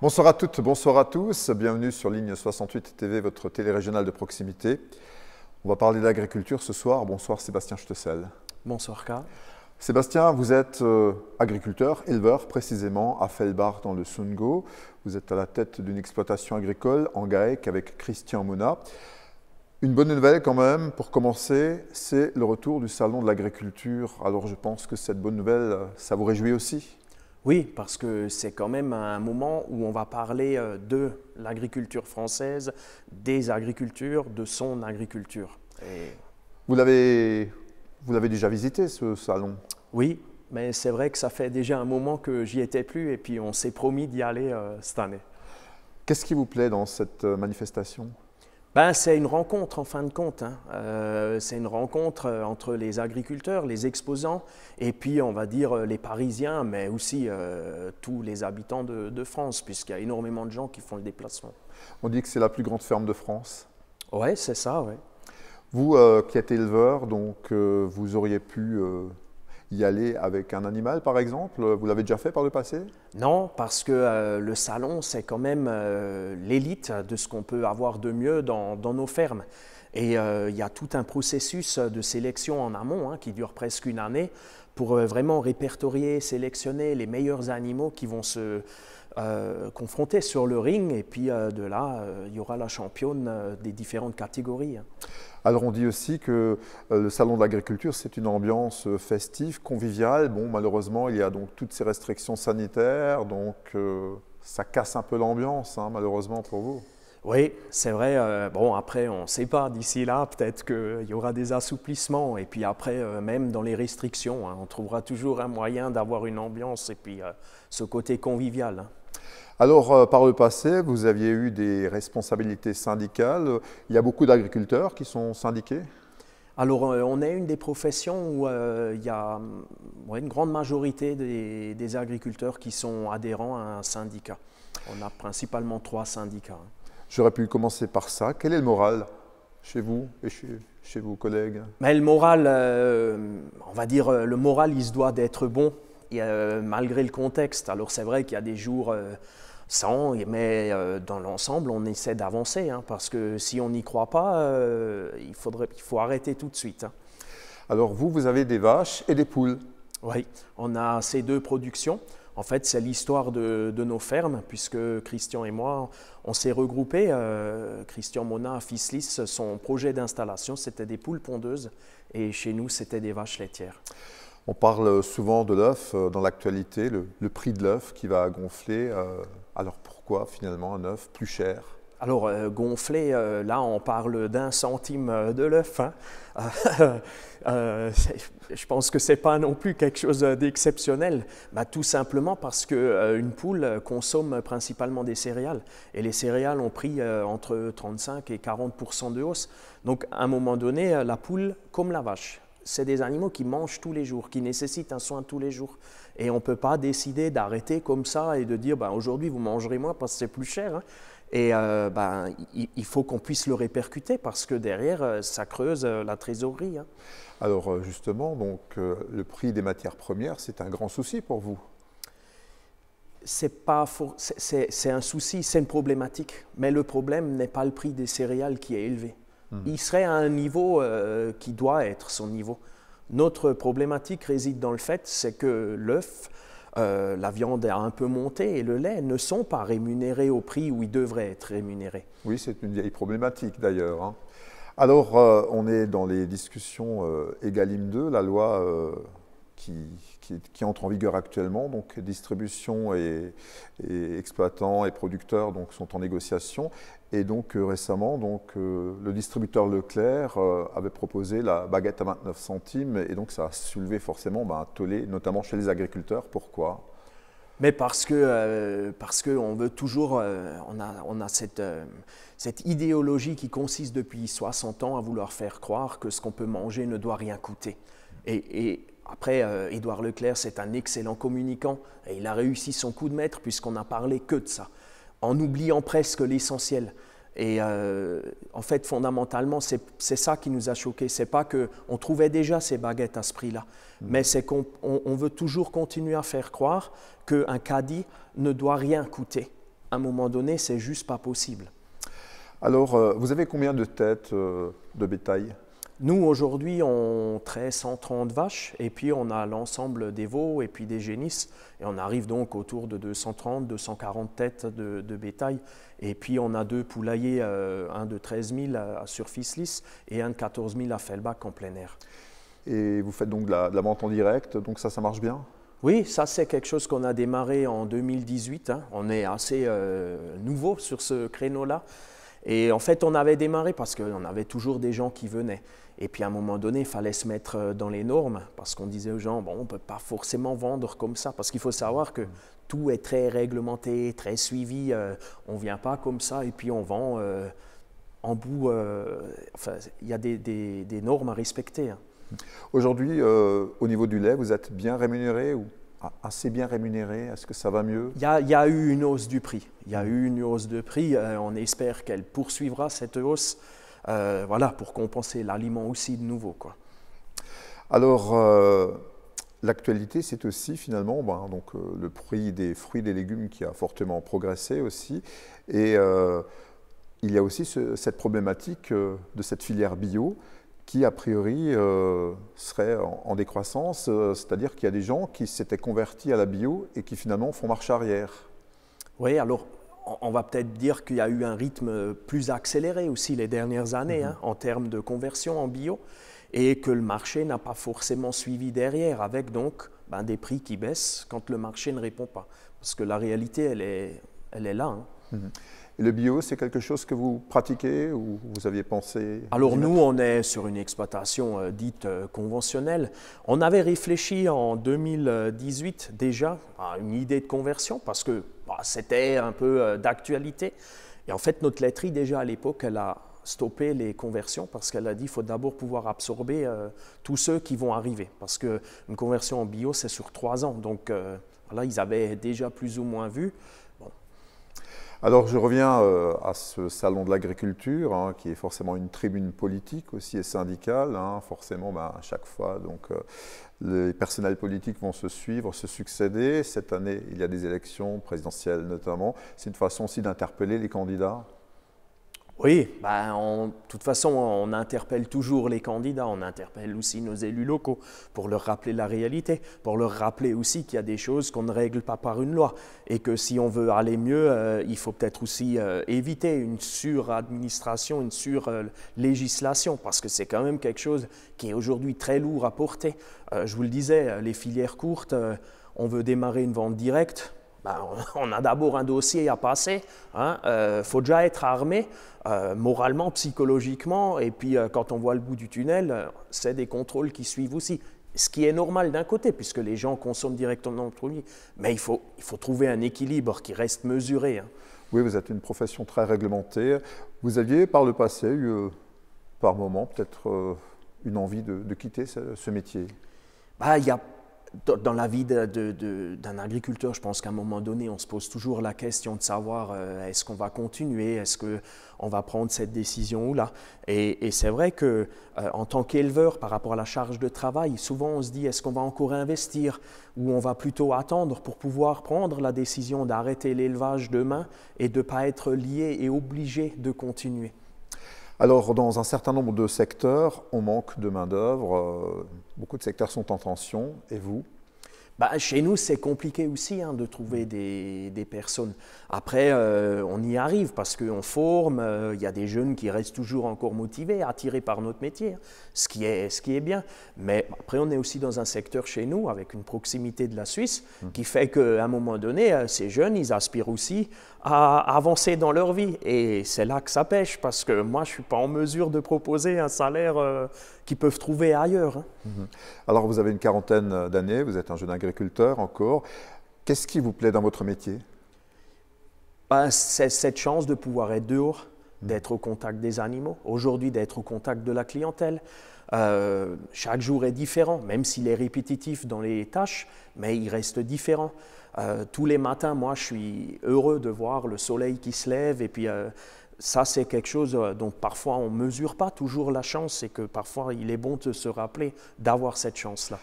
Bonsoir à toutes, bonsoir à tous. Bienvenue sur Ligne 68 TV, votre télé-régionale de proximité. On va parler d'agriculture ce soir. Bonsoir Sébastien Stessel. Bonsoir Karl. Sébastien, vous êtes euh, agriculteur, éleveur précisément à Fellbach dans le Sungo. Vous êtes à la tête d'une exploitation agricole en GAEC avec Christian Mouna. Une bonne nouvelle quand même, pour commencer, c'est le retour du Salon de l'agriculture. Alors je pense que cette bonne nouvelle, euh, ça vous réjouit aussi oui, parce que c'est quand même un moment où on va parler euh, de l'agriculture française, des agricultures, de son agriculture. Vous l'avez déjà visité, ce salon Oui, mais c'est vrai que ça fait déjà un moment que j'y étais plus et puis on s'est promis d'y aller euh, cette année. Qu'est-ce qui vous plaît dans cette euh, manifestation ben, C'est une rencontre en fin de compte. Hein. Euh, c'est une rencontre euh, entre les agriculteurs, les exposants, et puis on va dire euh, les Parisiens, mais aussi tous les habitants de, France, puisqu'il y a énormément de gens qui font le déplacement. On dit que c'est la plus grande ferme de France. Oui, c'est ça, oui. Vous qui êtes éleveur, donc vous auriez pu y aller avec un animal, par exemple Vous l'avez déjà fait par le passé Non, parce que euh, le salon, c'est quand même euh, l'élite de ce qu'on peut avoir de mieux dans, nos fermes. Et euh, il y a tout un processus de sélection en amont hein, qui dure presque une année pour vraiment répertorier, sélectionner les meilleurs animaux qui vont se euh, confrontés sur le ring. Et puis euh, de là, euh, il y aura la championne des différentes catégories. Hein. Alors on dit aussi que le salon de l'agriculture, c'est une ambiance festive, conviviale. Bon, malheureusement, il y a donc toutes ces restrictions sanitaires, donc ça casse un peu l'ambiance, hein, malheureusement pour vous. Oui, c'est vrai. bon, après, on ne sait pas. D'ici là, peut-être qu'il y aura des assouplissements. Et puis après, même dans les restrictions, hein, on trouvera toujours un moyen d'avoir une ambiance et puis ce côté convivial. Alors, euh, par le passé, vous aviez eu des responsabilités syndicales. Il y a beaucoup d'agriculteurs qui sont syndiqués alors, euh, on est une des professions où euh, il y a mm, une grande majorité des, agriculteurs qui sont adhérents à un syndicat. On a principalement trois syndicats. Hein. J'aurais pu commencer par ça. Quel est le moral chez vous et chez, vos collègues Mais Le moral, on va dire, le moral, il se doit d'être bon, malgré le contexte. Alors, c'est vrai qu'il y a des jours mais euh, dans l'ensemble, on essaie d'avancer, hein, parce que si on n'y croit pas, euh, il, faudrait, il faut arrêter tout de suite. Hein. Alors vous, vous avez des vaches et des poules Oui, on a ces deux productions. En fait, c'est l'histoire de, nos fermes, puisque Christian et moi, on s'est regroupés. Euh, Christian Mona à Fislis, son projet d'installation, c'était des poules pondeuses, et chez nous, c'était des vaches laitières. On parle souvent de l'œuf dans l'actualité, le, prix de l'œuf qui va gonfler. Alors pourquoi finalement un œuf plus cher alors, euh, gonflé, euh, là, on parle d'un centime euh, de l'œuf. Hein. je pense que ce n'est pas non plus quelque chose d'exceptionnel, bah, tout simplement parce qu'une poule consomme principalement des céréales. Et les céréales ont pris entre 35 et 40 de hausse. Donc, à un moment donné, la poule, comme la vache, c'est des animaux qui mangent tous les jours, qui nécessitent un soin tous les jours. Et on ne peut pas décider d'arrêter comme ça et de dire ben, aujourd'hui vous mangerez moins parce que c'est plus cher. Hein. Et euh, ben, il, faut qu'on puisse le répercuter parce que derrière, euh, ça creuse euh, la trésorerie. Hein. Alors justement, donc, le prix des matières premières, c'est un grand souci pour vous c'est pas c'est un souci, c'est une problématique. Mais le problème n'est pas le prix des céréales qui est élevé. Il hmm. serait à un niveau euh, qui doit être son niveau. Notre problématique réside dans le fait, c'est que l'œuf, euh, la viande a un peu monté et le lait ne sont pas rémunérés au prix où ils devraient être rémunérés. Oui, c'est une vieille problématique d'ailleurs. Hein. Alors, euh, on est dans les discussions Egalim 2, la loi qui, qui, entre en vigueur actuellement. Donc distribution et, exploitants et producteurs donc, sont en négociation. Et donc euh, récemment, donc, euh, le distributeur Leclerc euh, avait proposé la baguette à 29 centimes et donc ça a soulevé forcément ben, un tollé, notamment chez les agriculteurs. Pourquoi mais parce que parce que on veut toujours on a on a cette cette idéologie qui consiste depuis 60 ans à vouloir faire croire que ce qu'on peut manger ne doit rien coûter et, après, euh, Édouard Leclerc, c'est un excellent communicant et il a réussi son coup de maître puisqu'on n'a parlé que de ça, en oubliant presque l'essentiel. Et euh, en fait, fondamentalement, c'est ça qui nous a choqués. n'est pas qu'on trouvait déjà ces baguettes à ce prix-là, mm. mais c'est qu'on veut toujours continuer à faire croire qu'un caddie ne doit rien coûter. À un moment donné, c'est juste pas possible. Alors, euh, vous avez combien de têtes de bétail nous, aujourd'hui, on traite 130 vaches et puis on a l'ensemble des veaux et puis des génisses. Et on arrive donc autour de 230, 240 têtes de, bétail. Et puis on a deux poulaillers, euh, un de 13 000 à, surface lisse et un de 14 000 à Fellbach en plein air. Et vous faites donc de la, vente en direct, donc ça, ça marche bien oui, ça c'est quelque chose qu'on a démarré en 2018. Hein. On est assez euh, nouveau sur ce créneau-là. Et en fait, on avait démarré parce qu'on avait toujours des gens qui venaient. Et puis à un moment donné, il fallait se mettre euh, dans les normes parce qu'on disait aux gens, bon, on ne peut pas forcément vendre comme ça parce qu'il faut savoir que tout est très réglementé, très suivi. Euh, on ne vient pas comme ça et puis on vend euh, en bout. enfin, il y a des, des, normes à respecter. Hein. Aujourd'hui, au niveau du lait, vous êtes bien rémunéré ou assez bien rémunéré Est-ce que ça va mieux il y, a, eu une hausse du prix. Il y a eu une hausse de prix. Euh, on espère qu'elle poursuivra cette hausse euh, voilà, pour compenser l'aliment aussi de nouveau. Quoi. Alors, euh, l'actualité, c'est aussi finalement ben, donc, le prix des fruits et des légumes qui a fortement progressé aussi. Et il y a aussi cette problématique de cette filière bio qui a priori euh, serait en, décroissance, euh, c'est-à-dire qu'il y a des gens qui s'étaient convertis à la bio et qui finalement font marche arrière. Oui, alors on va peut-être dire qu'il y a eu un rythme plus accéléré aussi les dernières années mhm. hein, en termes de conversion en bio et que le marché n'a pas forcément suivi derrière avec donc ben, des prix qui baissent quand le marché ne répond pas. Parce que la réalité, elle est, elle là. Hein. Mhm le bio, c'est quelque chose que vous pratiquez ou vous aviez pensé Alors nous, on est sur une exploitation euh, dite euh, conventionnelle. On avait réfléchi en 2018 déjà à une idée de conversion parce que bah, c'était un peu euh, d'actualité. Et en fait, notre laiterie déjà à l'époque, elle a stoppé les conversions parce qu'elle a dit qu'il faut d'abord pouvoir absorber tous ceux qui vont arriver. Parce qu'une conversion en bio, c'est sur trois ans. Donc là, ils avaient déjà plus ou moins vu. Alors je reviens euh, à ce salon de l'agriculture, hein, qui est forcément une tribune politique aussi et syndicale. Hein, forcément, ben, à chaque fois, donc, euh, les personnels politiques vont se suivre, se succéder. Cette année, il y a des élections présidentielles notamment. C'est une façon aussi d'interpeller les candidats oui, ben, de toute façon, on interpelle toujours les candidats, on interpelle aussi nos élus locaux pour leur rappeler la réalité, pour leur rappeler aussi qu'il y a des choses qu'on ne règle pas par une loi et que si on veut aller mieux, euh, il faut peut-être aussi euh, éviter une suradministration, une surlégislation, législation parce que c'est quand même quelque chose qui est aujourd'hui très lourd à porter. Euh, je vous le disais, les filières courtes, on veut démarrer une vente directe, ben, on a d'abord un dossier à passer. Il hein. euh, faut déjà être armé euh, moralement, psychologiquement. Et puis, euh, quand on voit le bout du tunnel, c'est des contrôles qui suivent aussi. Ce qui est normal d'un côté, puisque les gens consomment directement entre produit. Mais il faut, il faut trouver un équilibre qui reste mesuré. Hein. Oui, vous êtes une profession très réglementée. Vous aviez par le passé eu, par moment, peut-être une envie de, quitter ce, métier bah, Il y a dans la vie d'un agriculteur, je pense qu'à un moment donné, on se pose toujours la question de savoir euh, est-ce qu'on va continuer, est-ce qu'on va prendre cette décision ou là. Et, c'est vrai que euh, en tant qu'éleveur, par rapport à la charge de travail, souvent on se dit est-ce qu'on va encore investir ou on va plutôt attendre pour pouvoir prendre la décision d'arrêter l'élevage demain et de ne pas être lié et obligé de continuer. Alors, dans un certain nombre de secteurs, on manque de main-d'œuvre. Euh, beaucoup de secteurs sont en tension. Et vous bah, chez nous, c'est compliqué aussi hein, de trouver mm. des, personnes. Après, euh, on y arrive parce qu'on forme, euh, il y a des jeunes qui restent toujours encore motivés, attirés par notre métier, ce, qui est, ce qui est bien. Mais après, on est aussi dans un secteur chez nous, avec une proximité de la Suisse, mm. qui fait qu'à un moment donné, euh, ces jeunes, ils aspirent aussi à avancer dans leur vie. Et c'est là que ça pêche, parce que moi, je ne suis pas en mesure de proposer un salaire qu'ils peuvent trouver ailleurs. Hein. Mm-hmm. Alors, vous avez une quarantaine d'années, vous êtes un jeune ingénieur agriculteur encore. Qu'est-ce qui vous plaît dans votre métier ben, C'est cette chance de pouvoir être dehors, hmm. d'être au contact des animaux, aujourd'hui d'être au contact de la clientèle. Euh, chaque jour est différent, même s'il est répétitif dans les tâches, mais il reste différent. Euh, tous les matins, moi, je suis heureux de voir le soleil qui se lève et puis euh, ça, c'est quelque chose dont parfois on ne mesure pas toujours la chance et que parfois il est bon de se rappeler d'avoir cette chance-là.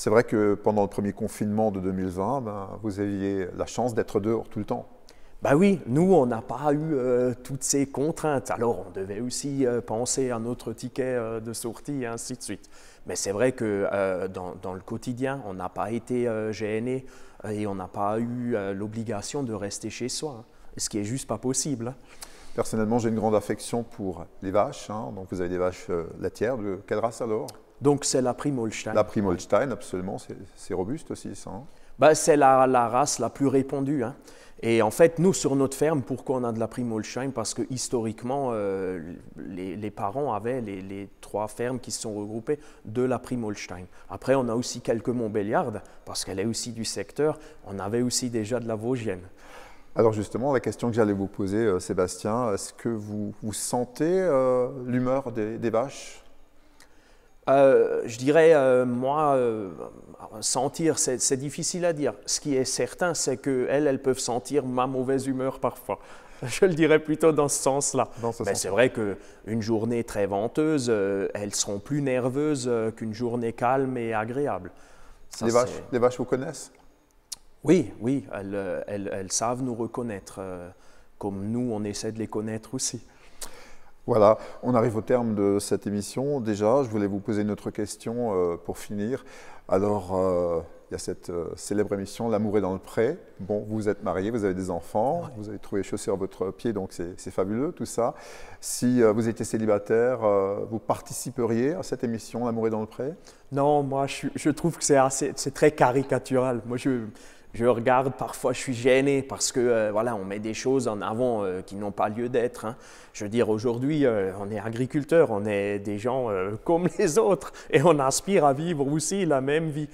C'est vrai que pendant le premier confinement de 2020, ben, vous aviez la chance d'être dehors tout le temps. Ben oui, nous, on n'a pas eu euh, toutes ces contraintes. Alors, on devait aussi euh, penser à notre ticket euh, de sortie et ainsi de suite. Mais c'est vrai que dans, le quotidien, on n'a pas été gêné et on n'a pas eu l'obligation de rester chez soi, hein. ce qui est juste pas possible. Personnellement, j'ai une grande affection pour les vaches. Hein. donc, vous avez des vaches laitières de quelle race alors donc c'est la prime Holstein. La prime Holstein, absolument, c'est robuste aussi, ça. Hein. Bah, c'est la, race la plus répandue. Hein. Et en fait, nous, sur notre ferme, pourquoi on a de la prime Holstein Parce que historiquement, euh, les, parents avaient les, trois fermes qui se sont regroupées de la prime Holstein. Après, on a aussi quelques Montbéliardes, parce qu'elle est aussi du secteur. On avait aussi déjà de la Vosgienne. Alors justement, la question que j'allais vous poser, euh, Sébastien, est-ce que vous, sentez euh, l'humeur des, des euh, je dirais, euh, moi, euh, sentir, c'est difficile à dire. Ce qui est certain, c'est qu'elles, elles peuvent sentir ma mauvaise humeur parfois. Je le dirais plutôt dans ce sens-là. Mais c'est vrai qu'une journée très venteuse, elles seront plus nerveuses qu'une journée calme et agréable. les, vaches, vaches vous connaissent Oui, oui, elles, elles, savent nous reconnaître, comme nous, on essaie de les connaître aussi. Voilà, on arrive au terme de cette émission. Déjà, je voulais vous poser une autre question euh, pour finir. Alors, euh, il y a cette euh, célèbre émission L'amour est dans le pré. Bon, vous êtes marié, vous avez des enfants, vous avez trouvé chaussures à votre pied, donc c'est fabuleux tout ça. Si vous étiez célibataire, vous participeriez à cette émission L'amour est dans le pré Non, moi je, trouve que c'est très caricatural. Moi je je regarde, parfois je suis gêné parce que euh, voilà, on met des choses en avant euh, qui n'ont pas lieu d'être. Hein. Je veux dire, aujourd'hui, euh, on est agriculteur, on est des gens comme les autres et on aspire à vivre aussi la même vie.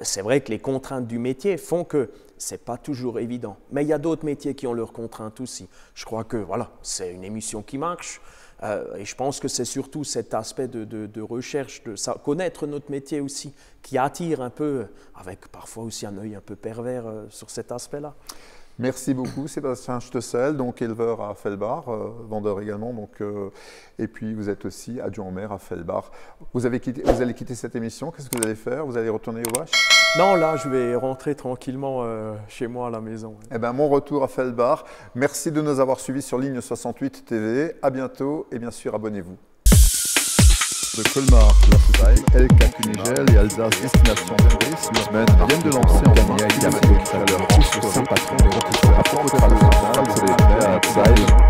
c'est vrai que les contraintes du métier font que c'est pas toujours évident. Mais il y a d'autres métiers qui ont leurs contraintes aussi. Je crois que voilà, c'est une émission qui marche. Euh, et je pense que c'est surtout cet aspect de, recherche, de connaître notre métier aussi, qui attire un peu, avec parfois aussi un œil un peu pervers euh, sur cet aspect-là. Merci beaucoup Sébastien Stussel, donc éleveur à Felbar, euh, vendeur également. Donc, et puis vous êtes aussi adjoint au maire à Felbar. Vous, avez vous allez quitter cette émission, qu'est-ce que vous allez faire Vous allez retourner aux vaches non, là, je vais rentrer tranquillement euh, chez moi à la maison. Eh ben, mon retour à Feldbach. Merci de nous avoir suivis sur Ligne 68 TV. À bientôt et bien sûr, abonnez-vous. De Colmar, Lassheim, El Nigel et Alsace Destination Tourisme viennent de lancer en Kenya et Yamato tout à l'heure, tous le saint patron des rôtisseurs. À propos de la c'est les à